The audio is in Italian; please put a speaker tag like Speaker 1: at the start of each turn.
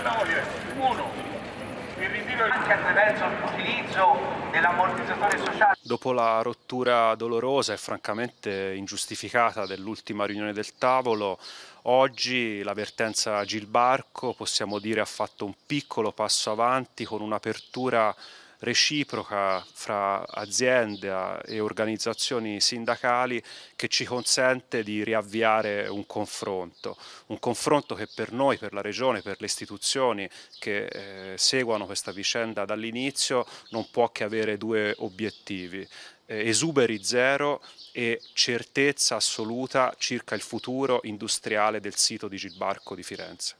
Speaker 1: solo li eh. Uno, il ritiro anche attraverso l'utilizzo dell'ammortizzatore sociale.
Speaker 2: Dopo la rottura dolorosa e francamente ingiustificata dell'ultima riunione del tavolo, Oggi la vertenza Gilbarco possiamo dire ha fatto un piccolo passo avanti con un'apertura reciproca fra aziende e organizzazioni sindacali che ci consente di riavviare un confronto, un confronto che per noi, per la Regione, per le istituzioni che eh, seguono questa vicenda dall'inizio non può che avere due obiettivi, eh, esuberi zero e certezza assoluta circa il futuro industriale del sito di Gilbarco di Firenze.